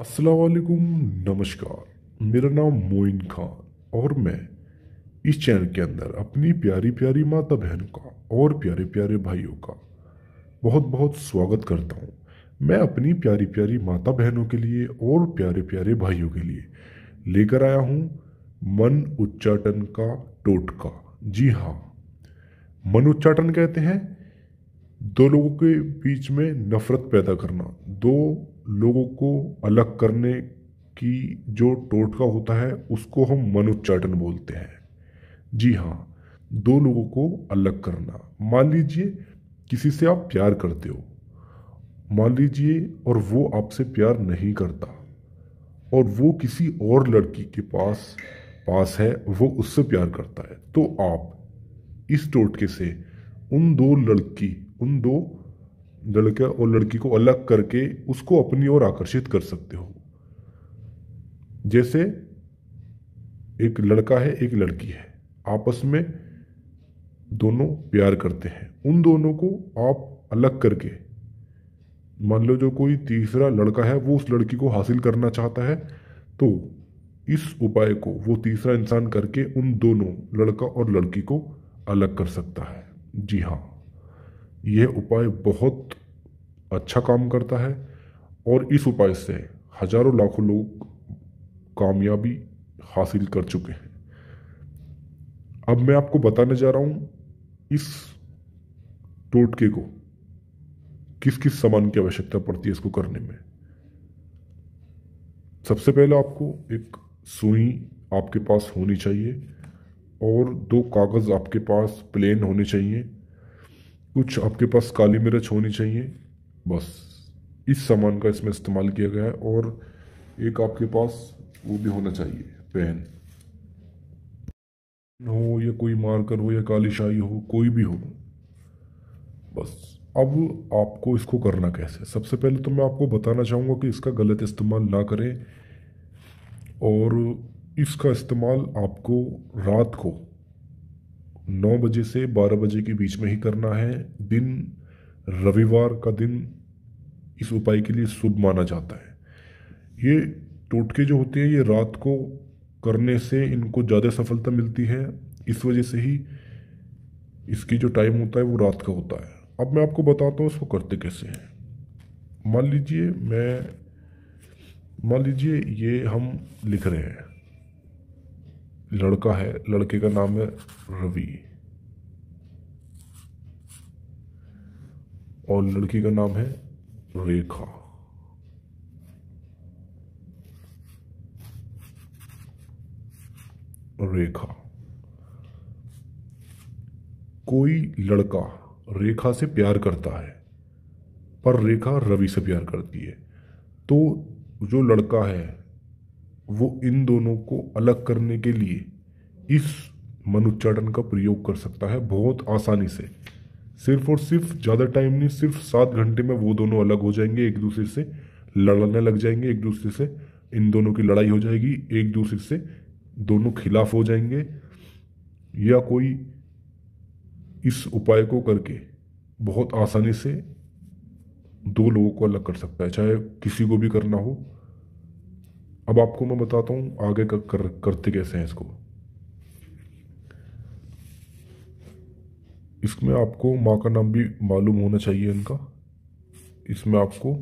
असलकुम नमस्कार मेरा नाम मोइन खान और मैं इस चैनल के अंदर अपनी प्यारी प्यारी माता बहनों का और प्यारे प्यारे भाइयों का बहुत बहुत स्वागत करता हूँ मैं अपनी प्यारी प्यारी माता बहनों के लिए और प्यारे प्यारे भाइयों के लिए लेकर आया हूँ मन उच्चाटन का टोटका जी हाँ मन उच्चाटन कहते हैं दो लोगों के बीच में नफ़रत पैदा करना दो लोगों को अलग करने की जो टोटका होता है उसको हम मनोच्चाटन बोलते हैं जी हाँ दो लोगों को अलग करना मान लीजिए किसी से आप प्यार करते हो मान लीजिए और वो आपसे प्यार नहीं करता और वो किसी और लड़की के पास पास है वो उससे प्यार करता है तो आप इस टोटके से उन दो लड़की उन दो लड़का और लड़की को अलग करके उसको अपनी ओर आकर्षित कर सकते हो जैसे एक लड़का है एक लड़की है आपस में दोनों प्यार करते हैं उन दोनों को आप अलग करके मान लो जो कोई तीसरा लड़का है वो उस लड़की को हासिल करना चाहता है तो इस उपाय को वो तीसरा इंसान करके उन दोनों लड़का और लड़की को अलग कर सकता है जी हाँ यह उपाय बहुत अच्छा काम करता है और इस उपाय से हजारों लाखों लोग कामयाबी हासिल कर चुके हैं अब मैं आपको बताने जा रहा हूँ इस टोटके को किस किस सामान की आवश्यकता पड़ती है इसको करने में सबसे पहले आपको एक सुई आपके पास होनी चाहिए और दो कागज़ आपके पास प्लेन होने चाहिए कुछ आपके पास काली मिर्च होनी चाहिए बस इस सामान का इसमें इस्तेमाल किया गया है और एक आपके पास वो भी होना चाहिए पेन हो या कोई मार्कर हो या काली शाही हो कोई भी हो बस अब आपको इसको करना कैसे सबसे पहले तो मैं आपको बताना चाहूँगा कि इसका गलत इस्तेमाल ना करें और इसका इस्तेमाल आपको रात को नौ बजे से बारह बजे के बीच में ही करना है दिन रविवार का दिन इस उपाय के लिए शुभ माना जाता है ये टोटके जो होते हैं ये रात को करने से इनको ज़्यादा सफलता मिलती है इस वजह से ही इसकी जो टाइम होता है वो रात का होता है अब मैं आपको बताता हूँ इसको करते कैसे हैं मान लीजिए मैं मान लीजिए ये हम लिख रहे हैं लड़का है लड़के का नाम है रवि और लड़की का नाम है रेखा रेखा कोई लड़का रेखा से प्यार करता है पर रेखा रवि से प्यार करती है तो जो लड़का है वो इन दोनों को अलग करने के लिए इस मनुच्चाटन का प्रयोग कर सकता है बहुत आसानी से सिर्फ और सिर्फ ज़्यादा टाइम नहीं सिर्फ सात घंटे में वो दोनों अलग हो जाएंगे एक दूसरे से लड़ने लग जाएंगे एक दूसरे से इन दोनों की लड़ाई हो जाएगी एक दूसरे से दोनों खिलाफ हो जाएंगे या कोई इस उपाय को करके बहुत आसानी से दो लोगों को अलग कर सकता है चाहे किसी को भी करना हो अब आपको मैं बताता हूँ आगे कर, कर, करते कैसे हैं इसको इसमें आपको माँ का नाम भी मालूम होना चाहिए इनका इसमें आपको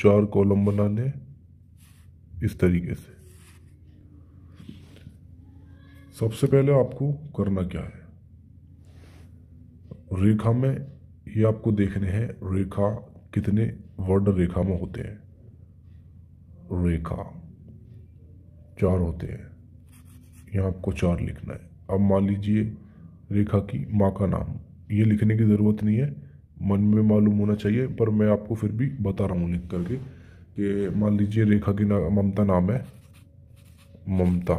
चार कॉलम बनाने इस तरीके से सबसे पहले आपको करना क्या है रेखा में ये आपको देखने हैं रेखा कितने वर्ड रेखा में होते हैं रेखा चार होते हैं यहाँ आपको चार लिखना है अब मान लीजिए रेखा की माँ का नाम ये लिखने की ज़रूरत नहीं है मन में मालूम होना चाहिए पर मैं आपको फिर भी बता रहा हूँ लिख करके कि मान लीजिए रेखा की ना ममता नाम है ममता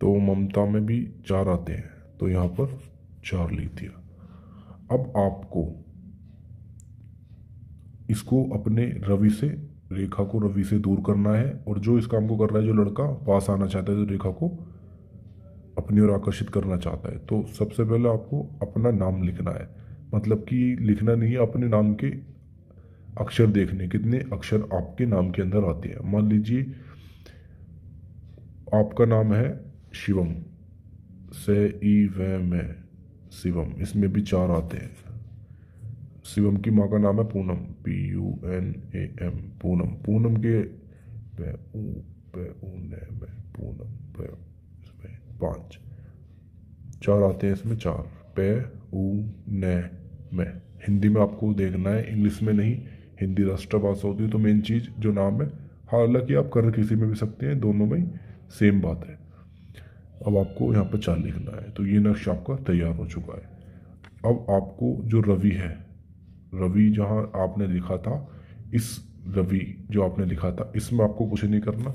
तो ममता में भी चार आते हैं तो यहाँ पर चार लिख दिया अब आपको इसको अपने रवि से रेखा को रवि से दूर करना है और जो इस काम को कर रहा है जो लड़का पास आना चाहता है तो रेखा को अपनी ओर आकर्षित करना चाहता है तो सबसे पहले आपको अपना नाम लिखना है मतलब कि लिखना नहीं है अपने नाम के अक्षर देखने कितने अक्षर आपके नाम के अंदर आते हैं मान लीजिए आपका नाम है शिवम से ई व शिवम इसमें भी चार आते हैं शिवम की माँ का नाम है Poonam P U N A M Poonam Poonam के पे ऊ पे ऊ पूनम इसमें पाँच चार आते हैं इसमें चार पे ऊ न में हिंदी में आपको देखना है इंग्लिश में नहीं हिंदी राष्ट्रभाषा होती है तो मेन चीज़ जो नाम है हालांकि आप कर किसी में भी सकते हैं दोनों में ही सेम बात है अब आपको यहाँ पर चार लिखना है तो ये नक्श आपका तैयार हो चुका है अब आपको जो रवि है रवि जहाँ आपने लिखा था इस रवि जो आपने लिखा था इसमें आपको कुछ नहीं करना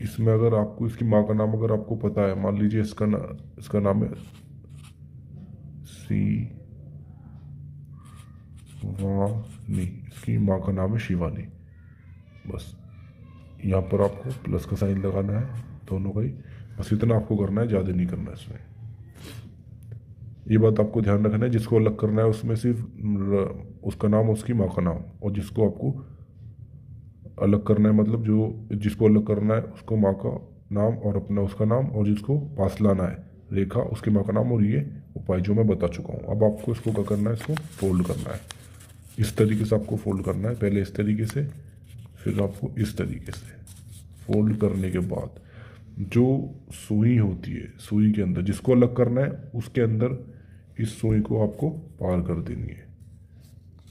इसमें अगर आपको इसकी माँ का नाम अगर आपको पता है मान लीजिए इसका ना इसका नाम है सी वानी इसकी माँ का नाम है शिवानी बस यहाँ पर आपको प्लस का साइन लगाना है दोनों का ही बस इतना आपको करना है ज़्यादा नहीं करना है इसमें ये बात आपको ध्यान रखना है जिसको अलग करना है उसमें सिर्फ उसका नाम उसकी माँ का नाम और जिसको आपको अलग करना है मतलब जो जिसको अलग करना है उसको माँ का नाम और अपना उसका नाम और जिसको पास लाना है रेखा उसकी माँ का नाम और ये उपाय जो मैं बता चुका हूँ अब आपको इसको क्या करना है इसको फोल्ड करना है इस तरीके से आपको फोल्ड करना है पहले इस तरीके से फिर आपको इस तरीके से फोल्ड करने के बाद जो सुई होती है सुई के अंदर जिसको अलग करना है उसके अंदर इस सुई को आपको पार कर देनी है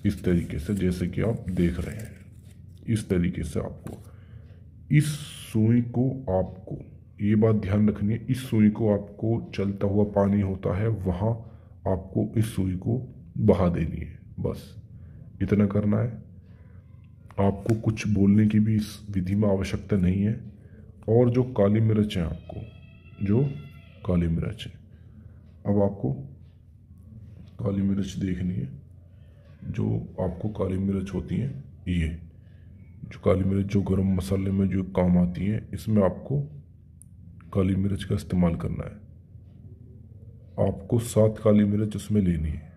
इस तरीके से जैसे कि आप देख रहे हैं इस तरीके से आपको इस सुई को आपको ये बात ध्यान रखनी है इस सुई को आपको चलता हुआ पानी होता है वहाँ आपको इस सुई को बहा देनी है बस इतना करना है आपको कुछ बोलने की भी इस विधि में आवश्यकता नहीं है और जो काली मिर्च है आपको जो काली मिर्च है अब आपको काली मिर्च देखनी है जो आपको काली मिर्च होती हैं ये जो काली मिर्च जो गरम मसाले में जो काम आती हैं इसमें आपको काली मिर्च का इस्तेमाल करना है आपको सात काली मिर्च उसमें लेनी है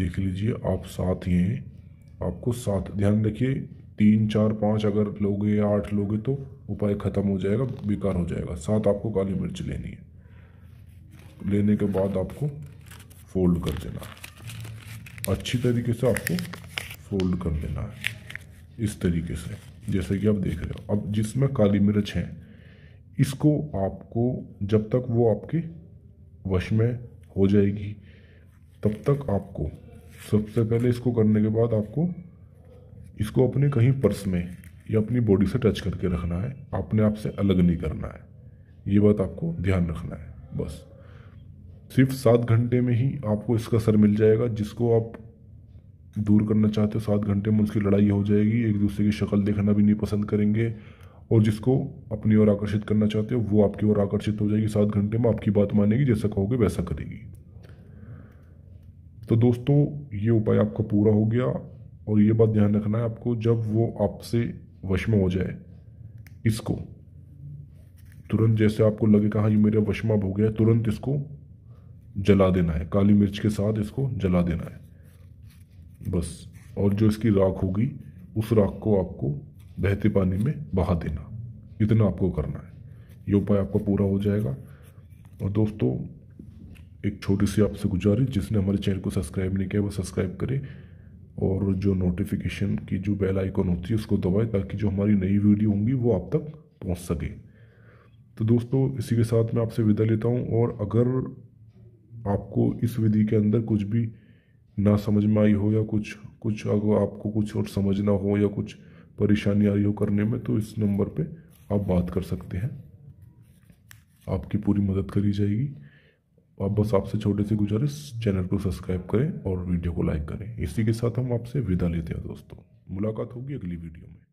देख लीजिए आप सात ही हैं आपको सात ध्यान रखिए तीन चार पाँच अगर लोगे या आठ लोगे तो उपाय ख़त्म हो जाएगा बेकार हो जाएगा सात आपको काली मिर्च लेनी है लेने के बाद आपको फोल्ड कर देना अच्छी तरीके से आपको फोल्ड कर देना है इस तरीके से जैसे कि आप देख रहे हो अब जिसमें काली मिर्च है इसको आपको जब तक वो आपके वश में हो जाएगी तब तक आपको सबसे पहले इसको करने के बाद आपको इसको अपने कहीं पर्स में या अपनी बॉडी से टच करके रखना है अपने आप से अलग नहीं करना है ये बात आपको ध्यान रखना है बस सिर्फ सात घंटे में ही आपको इसका असर मिल जाएगा जिसको आप दूर करना चाहते हो सात घंटे में उसकी लड़ाई हो जाएगी एक दूसरे की शक्ल देखना भी नहीं पसंद करेंगे और जिसको अपनी ओर आकर्षित करना चाहते हो वो आपकी ओर आकर्षित हो जाएगी सात घंटे में आपकी बात मानेगी जैसा कहोगे वैसा करेगी तो दोस्तों ये उपाय आपका पूरा हो गया और ये बात ध्यान रखना है आपको जब वो आपसे वश में हो जाए इसको तुरंत जैसे आपको लगे कहा ये मेरा वशमा हो गया तुरंत इसको जला देना है काली मिर्च के साथ इसको जला देना है बस और जो इसकी राख होगी उस राख को आपको बहते पानी में बहा देना इतना आपको करना है ये उपाय आपका पूरा हो जाएगा और दोस्तों एक छोटी सी आपसे गुजारिश जिसने हमारे चैनल को सब्सक्राइब नहीं किया वो सब्सक्राइब करें और जो नोटिफिकेशन की जो बेल आइकॉन होती है उसको दबाएं ताकि जो हमारी नई वीडियो होंगी वो आप तक पहुंच सके तो दोस्तों इसी के साथ मैं आपसे विदा लेता हूं और अगर आपको इस विधि के अंदर कुछ भी ना समझ में आई हो या कुछ कुछ अगर आपको कुछ और समझना हो या कुछ परेशानी आई हो करने में तो इस नंबर पे आप बात कर सकते हैं आपकी पूरी मदद करी जाएगी आप बस आपसे छोटे से गुजारिश चैनल को सब्सक्राइब करें और वीडियो को लाइक करें इसी के साथ हम आपसे विदा लेते हैं दोस्तों मुलाकात होगी अगली वीडियो में